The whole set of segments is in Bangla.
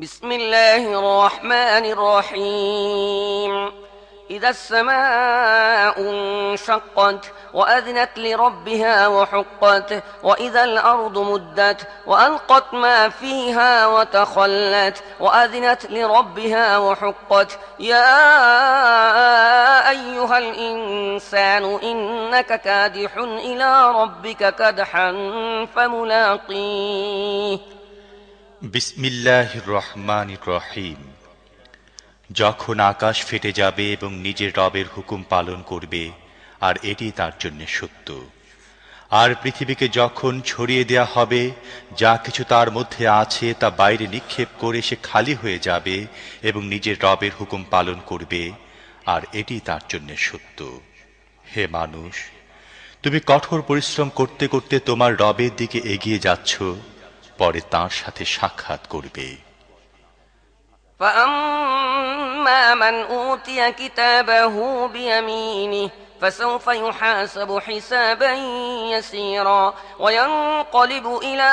بسم الله الرحمن الرحيم إذا السماء انشقت وأذنت لربها وحقت وإذا الأرض مدت وألقت ما فيها وتخلت وأذنت لربها وحقت يا أيها الإنسان إنك كادح إلى ربك كدحا فملاقيه রহমান রহিম যখন আকাশ ফেটে যাবে এবং নিজের রবের হুকুম পালন করবে আর এটি তার জন্য সত্য আর পৃথিবীকে যখন ছড়িয়ে দেয়া হবে যা কিছু তার মধ্যে আছে তা বাইরে নিক্ষেপ করে সে খালি হয়ে যাবে এবং নিজের রবের হুকুম পালন করবে আর এটি তার জন্য সত্য হে মানুষ তুমি কঠোর পরিশ্রম করতে করতে তোমার রবের দিকে এগিয়ে যাচ্ছ পরে তার সাথে সাক্ষাৎ করবে فأما من أوتي كتابه بيمينه فسوف يحاسب حسابا يسيرا وينقلب إلى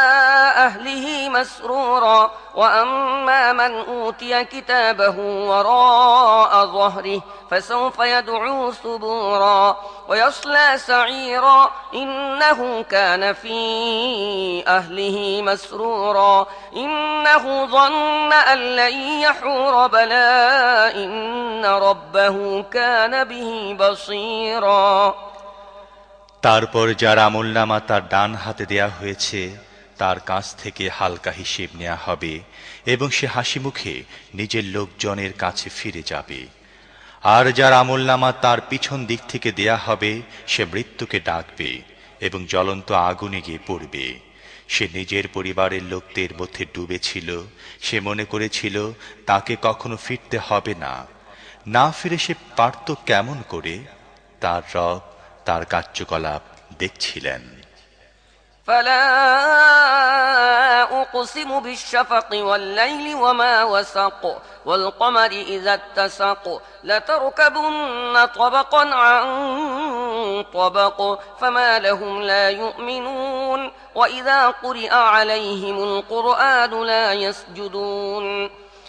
أهله مسرورا وأما من أوتي كتابه وراء ظهره فسوف يدعو ثبورا ويصلى سعيرا إنه كان في أهله مسرورا إنه ظن أن لن يحور بلى إن ربه كان به بصيرا তারপর যার আমল নামা তার ডান হাতে দেয়া হয়েছে তার কাছ থেকে হালকা হিসেব নেওয়া হবে এবং সে হাসি মুখে নিজের লোকজনের কাছে ফিরে যাবে আর যার আমল নামা তার পিছন দিক থেকে দেয়া হবে সে মৃত্যুকে ডাকবে এবং জ্বলন্ত আগুনে গিয়ে পড়বে সে নিজের পরিবারের লোকদের মধ্যে ডুবেছিল সে মনে করেছিল তাকে কখনো ফিরতে হবে না না ফিরে সে পারত কেমন করে তার রব তার কার্যকলাপ দেখছিলেন فلا أقسم بالشفق والليل وما وسق والقمر إذا اتسق لتركبن طبقا عن طبق فما لهم لا يؤمنون وإذا قرئ عليهم القرآن لا يسجدون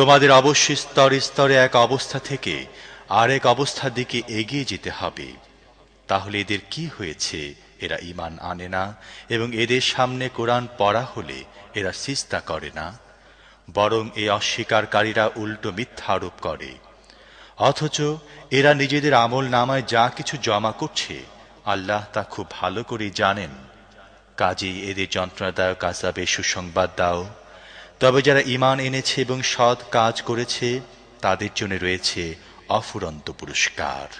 তোমাদের অবশ্যই স্তরে স্তরে এক অবস্থা থেকে আরেক অবস্থার দিকে এগিয়ে যেতে হবে তাহলে এদের কি হয়েছে এরা ইমান আনে না এবং এদের সামনে কোরআন পড়া হলে এরা সিস্তা করে না বরং এই অস্বীকারীরা উল্টো মিথ্যা আরোপ করে অথচ এরা নিজেদের আমল নামায় যা কিছু জমা করছে আল্লাহ তা খুব ভালো করে জানেন কাজেই এদের যন্ত্রণাদায়ক আসাবে সুসংবাদ দাও তবে যারা ইমান এনেছে এবং সৎ কাজ করেছে তাদের জন্য রয়েছে অফুরন্ত পুরস্কার